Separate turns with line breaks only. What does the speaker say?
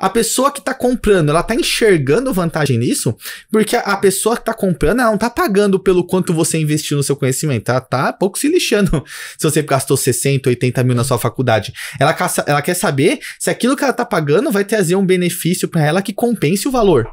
A pessoa que está comprando, ela está enxergando vantagem nisso, porque a, pessoa que está comprando, ela não está pagando pelo quanto você investiu no seu conhecimento. Ela tá pouco se lixando se você gastou 60, 80 mil na sua faculdade. Ela, ela quer saber se aquilo que ela está pagando vai trazer um benefício para ela que compense o valor.